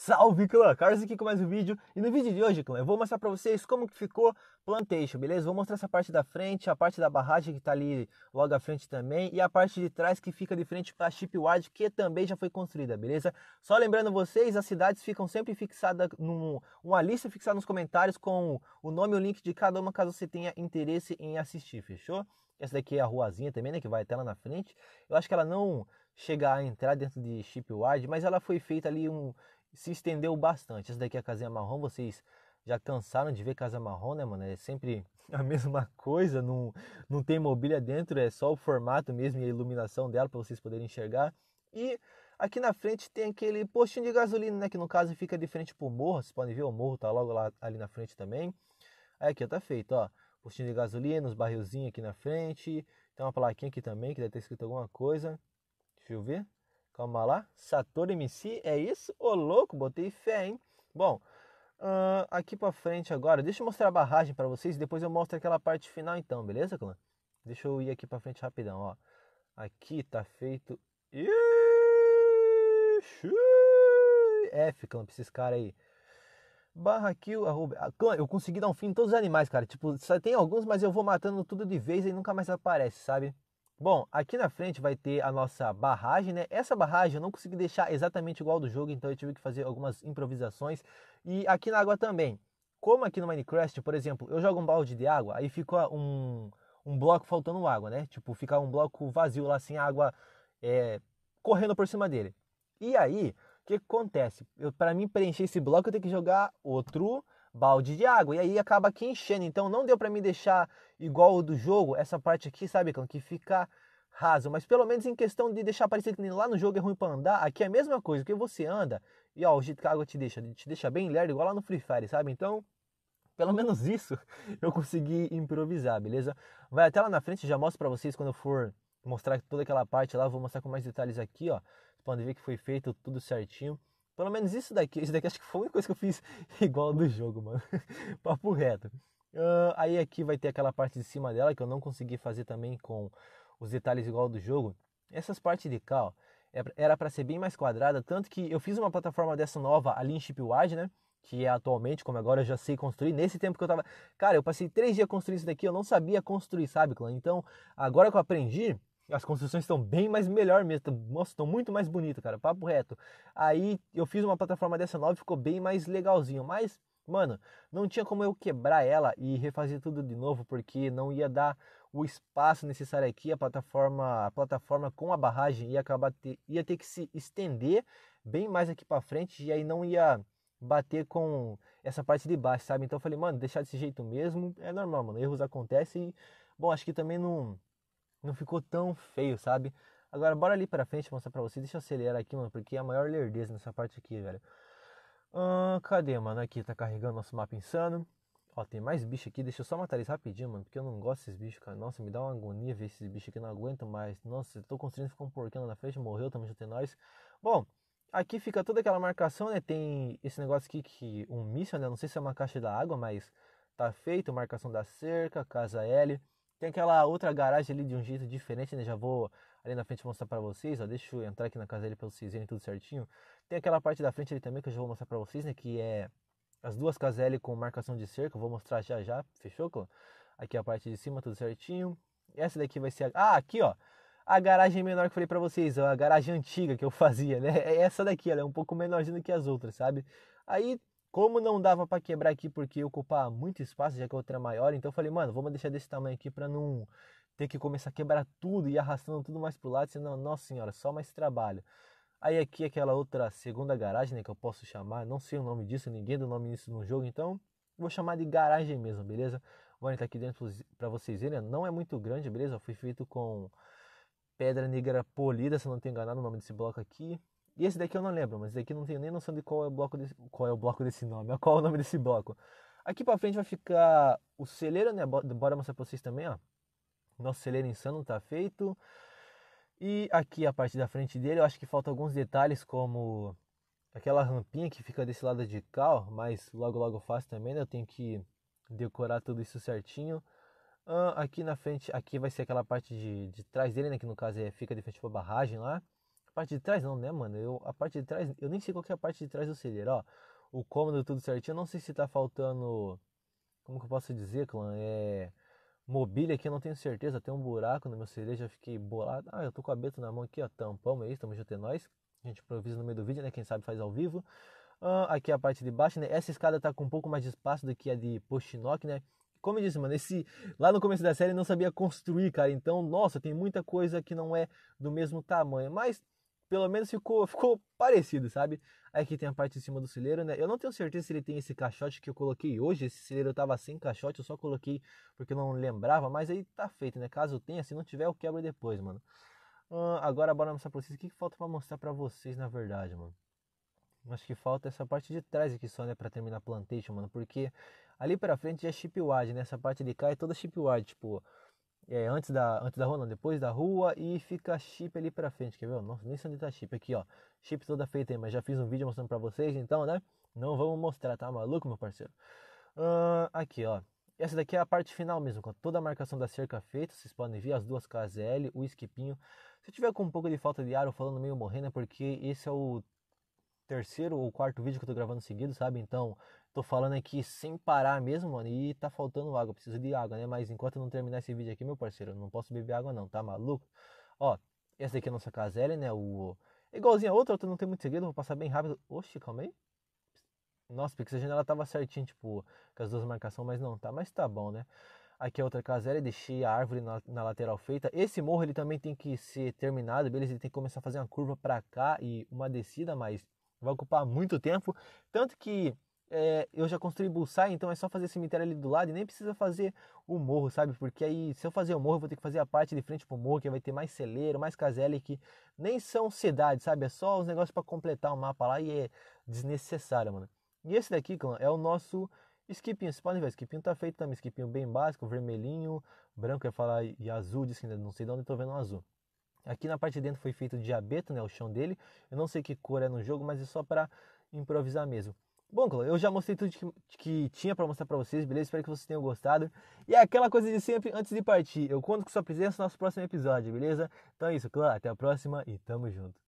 Salve clã, Carlos aqui com mais um vídeo e no vídeo de hoje clã eu vou mostrar pra vocês como que ficou Plantation, beleza? Vou mostrar essa parte da frente, a parte da barragem que tá ali logo à frente também e a parte de trás que fica de frente pra Shipyard que também já foi construída, beleza? Só lembrando vocês, as cidades ficam sempre fixadas numa lista fixada nos comentários com o nome e o link de cada uma caso você tenha interesse em assistir, fechou? Essa daqui é a ruazinha também, né? Que vai até lá na frente. Eu acho que ela não chega a entrar dentro de Shipyard, mas ela foi feita ali um, se estendeu bastante. Essa daqui é a casinha marrom, vocês já cansaram de ver casa marrom, né, mano? É sempre a mesma coisa, não, não tem mobília dentro, é só o formato mesmo e a iluminação dela para vocês poderem enxergar. E aqui na frente tem aquele postinho de gasolina, né, que no caso fica de frente pro morro, vocês podem ver o morro tá logo lá ali na frente também. Aí aqui ó, tá feito, ó, postinho de gasolina, os barrilzinhos aqui na frente, tem uma plaquinha aqui também que deve ter escrito alguma coisa. Deixa eu ver. Calma lá. Sator MC, é isso? Ô, louco, botei fé, hein? Bom, uh, aqui pra frente agora. Deixa eu mostrar a barragem para vocês e depois eu mostro aquela parte final então, beleza, clã? Deixa eu ir aqui pra frente rapidão, ó. Aqui tá feito... F, clã, pra esses caras aí. Barra kill, arroba... Ah, clã, eu consegui dar um fim em todos os animais, cara. Tipo, só tem alguns, mas eu vou matando tudo de vez e nunca mais aparece, sabe? Bom, aqui na frente vai ter a nossa barragem, né? Essa barragem eu não consegui deixar exatamente igual do jogo, então eu tive que fazer algumas improvisações. E aqui na água também. Como aqui no Minecraft, por exemplo, eu jogo um balde de água, aí fica um, um bloco faltando água, né? Tipo, fica um bloco vazio lá sem água é, correndo por cima dele. E aí, o que acontece? Eu para mim preencher esse bloco eu tenho que jogar outro balde de água. E aí acaba aqui enchendo. Então não deu para me deixar igual o do jogo, essa parte aqui, sabe, Que fica raso. Mas pelo menos em questão de deixar parecer que lá no jogo é ruim para andar, aqui é a mesma coisa. Porque você anda e ó, o jeito que a água te deixa, te deixa bem lerdo, igual lá no Free Fire, sabe? Então pelo menos isso eu consegui improvisar, beleza? Vai até lá na frente, já mostro para vocês quando eu for mostrar toda aquela parte lá, vou mostrar com mais detalhes aqui, ó. Vocês podem ver que foi feito tudo certinho. Pelo menos isso daqui. Isso daqui acho que foi a única coisa que eu fiz igual do jogo, mano. Papo reto. Uh, aí aqui vai ter aquela parte de cima dela que eu não consegui fazer também com os detalhes igual do jogo. Essas partes de cá, ó, é era para ser bem mais quadrada, tanto que eu fiz uma plataforma dessa nova ali em Chipwide, né? Que é atualmente, como agora eu já sei construir, nesse tempo que eu tava. Cara, eu passei três dias construindo isso daqui, eu não sabia construir, sabe, clã? Então, agora que eu aprendi, as construções estão bem mais melhor mesmo. Nossa, estão muito mais bonitas, cara. Papo reto. Aí eu fiz uma plataforma dessa nova e ficou bem mais legalzinho. Mas, mano, não tinha como eu quebrar ela e refazer tudo de novo, porque não ia dar o espaço necessário aqui. A plataforma, a plataforma com a barragem ia acabar ter, ia ter que se estender bem mais aqui para frente e aí não ia bater com essa parte de baixo, sabe? Então eu falei, mano, deixar desse jeito mesmo é normal, mano. Erros acontecem. E, bom, acho que também não não ficou tão feio, sabe? Agora, bora ali pra frente mostrar pra vocês. Deixa eu acelerar aqui, mano, porque é a maior lerdeza nessa parte aqui, velho. Ah, cadê, mano? Aqui tá carregando nosso mapa insano. Ó, tem mais bicho aqui. Deixa eu só matar eles rapidinho, mano, porque eu não gosto desses bichos, cara. Nossa, me dá uma agonia ver esses bichos aqui. Não aguento mais. Nossa, eu tô construindo, ficou um porquinho lá na frente. Morreu, também já tem é nós. Bom, aqui fica toda aquela marcação, né? Tem esse negócio aqui que um míssil, né? Não sei se é uma caixa da água, mas tá feito. Marcação da cerca, casa L. Tem aquela outra garagem ali de um jeito diferente, né? Já vou ali na frente mostrar para vocês, ó. Deixa eu entrar aqui na casa dele para vocês verem tudo certinho. Tem aquela parte da frente ali também que eu já vou mostrar para vocês, né? Que é as duas caselas com marcação de cerca. Eu vou mostrar já já, fechou, clã? Aqui a parte de cima, tudo certinho. Essa daqui vai ser... A... Ah, aqui, ó. A garagem menor que eu falei para vocês, ó, a garagem antiga que eu fazia, né? É essa daqui, ela é um pouco menorzinha do que as outras, sabe? Aí como não dava para quebrar aqui porque ocupar muito espaço, já que a outra é maior, então eu falei, mano, vamos deixar desse tamanho aqui para não ter que começar a quebrar tudo e arrastando tudo mais pro lado, senão, nossa senhora, só mais trabalho. Aí aqui aquela outra segunda garagem, né, que eu posso chamar, não sei o nome disso, ninguém do nome disso no jogo, então vou chamar de garagem mesmo, beleza? Vou entrar tá aqui dentro para vocês verem, não é muito grande, beleza? Foi feito com pedra negra polida, se não estou enganado o nome desse bloco aqui. E esse daqui eu não lembro, mas esse daqui não tenho nem noção de qual é o bloco desse, qual é o bloco desse nome, qual é o nome desse bloco. Aqui para frente vai ficar o celeiro, né? Bora mostrar para vocês também, ó. Nosso celeiro insano tá feito. E aqui a parte da frente dele, eu acho que falta alguns detalhes como aquela rampinha que fica desse lado de cá, ó, mas logo logo eu faço também, né? Eu tenho que decorar tudo isso certinho. aqui na frente, aqui vai ser aquela parte de, de trás dele, né? Que no caso é, fica de frente para barragem lá parte de trás não, né, mano? Eu, a parte de trás, eu nem sei qual que é a parte de trás do celeiro, ó. O cômodo tudo certinho, eu não sei se tá faltando, como que eu posso dizer, clã, é... Mobília aqui, eu não tenho certeza, tem um buraco no meu celeiro, já fiquei bolado. Ah, eu tô com a beto na mão aqui, ó, tampamos aí, estamos juntos é nós. A gente improvisa no meio do vídeo, né, quem sabe faz ao vivo. Ah, aqui é a parte de baixo, né, essa escada tá com um pouco mais de espaço do que a de Postinock, né. Como eu disse, mano, esse lá no começo da série não sabia construir, cara. Então, nossa, tem muita coisa que não é do mesmo tamanho. Mas pelo menos ficou, ficou parecido, sabe? aqui tem a parte de cima do celeiro, né? Eu não tenho certeza se ele tem esse caixote que eu coloquei hoje. Esse celeiro tava sem caixote, eu só coloquei porque eu não lembrava, mas aí tá feito, né? Caso tenha, se não tiver, eu quebro depois, mano. Uh, agora bora mostrar pra vocês o que, que falta para mostrar para vocês, na verdade, mano. Acho que falta essa parte de trás aqui só, né, pra terminar a plantation, mano. Porque ali pra frente já é chipwide, né? Essa parte de cá é toda chipwide, tipo é, antes, da, antes da rua, não, depois da rua e fica chip ali pra frente, quer ver? Nossa, nem sei onde tá chip aqui, ó. Chip toda feita aí, mas já fiz um vídeo mostrando pra vocês, então, né? Não vamos mostrar, tá maluco, meu parceiro? Uh, aqui, ó. Essa daqui é a parte final mesmo, com toda a marcação da cerca feita, vocês podem ver as duas KZL, o esquipinho. Se tiver com um pouco de falta de ar ou falando meio morrendo, é porque esse é o terceiro ou quarto vídeo que eu tô gravando seguido, sabe? Então, Tô falando aqui sem parar mesmo, mano, e tá faltando água, preciso de água, né? Mas enquanto eu não terminar esse vídeo aqui, meu parceiro, eu não posso beber água não, tá maluco? Ó, essa aqui é a nossa casela, né? O igualzinho a outra, outra não tem muito segredo, vou passar bem rápido. Oxe, calma aí. Nossa, porque essa janela tava certinha, tipo, com as duas marcações, mas não tá, mas tá bom, né? Aqui é outra casela, deixei a árvore na, na, lateral feita. Esse morro ele também tem que ser terminado, beleza? Ele tem que começar a fazer uma curva para cá e uma descida, mas vai ocupar muito tempo. Tanto que é, eu já construí Bullseye, então é só fazer cemitério ali do lado e nem precisa fazer o morro, sabe? Porque aí, se eu fazer o morro, eu vou ter que fazer a parte de frente pro morro, que vai ter mais celeiro, mais casele, que nem são cidades, sabe? É só os negócios para completar o mapa lá e é desnecessário, mano. E esse daqui, clã, é o nosso skipinho. Vocês podem ver, skipinho tá feito também, skipinho bem básico, vermelhinho, branco, ia falar, e azul, disse, não sei de onde tô vendo o azul. Aqui na parte de dentro foi feito de abeto, né, o chão dele. Eu não sei que cor é no jogo, mas é só para improvisar mesmo. Bom, eu já mostrei tudo que, que tinha para mostrar para vocês, beleza? Espero que vocês tenham gostado. E é aquela coisa de sempre, antes de partir, eu conto com sua presença no nosso próximo episódio, beleza? Então é isso, claro até a próxima e tamo junto.